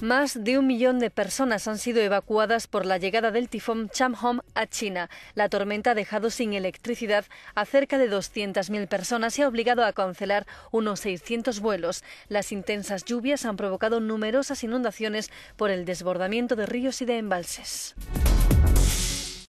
Más de un millón de personas han sido evacuadas por la llegada del tifón Chamhom a China. La tormenta ha dejado sin electricidad a cerca de 200.000 personas y ha obligado a cancelar unos 600 vuelos. Las intensas lluvias han provocado numerosas inundaciones por el desbordamiento de ríos y de embalses.